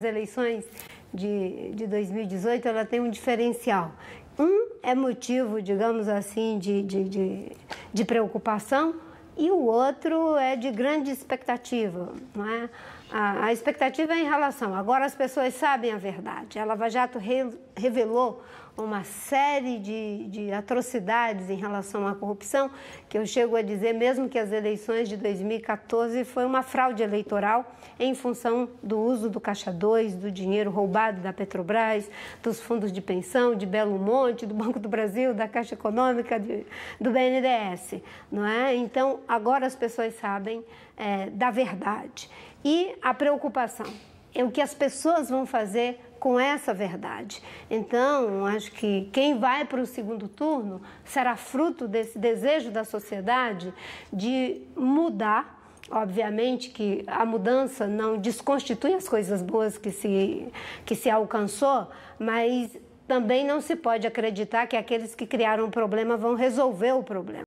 As eleições de, de 2018 ela tem um diferencial. Um é motivo, digamos assim, de, de, de, de preocupação, e o outro é de grande expectativa, não é? A, a expectativa é em relação. Agora as pessoas sabem a verdade. A Lava Jato re, revelou uma série de, de atrocidades em relação à corrupção, que eu chego a dizer mesmo que as eleições de 2014 foi uma fraude eleitoral em função do uso do Caixa 2, do dinheiro roubado da Petrobras, dos fundos de pensão, de Belo Monte, do Banco do Brasil, da Caixa Econômica, de, do BNDES, não é? Então, agora as pessoas sabem é, da verdade. E a preocupação é o que as pessoas vão fazer com essa verdade. Então, acho que quem vai para o segundo turno será fruto desse desejo da sociedade de mudar. Obviamente que a mudança não desconstitui as coisas boas que se, que se alcançou, mas também não se pode acreditar que aqueles que criaram o problema vão resolver o problema.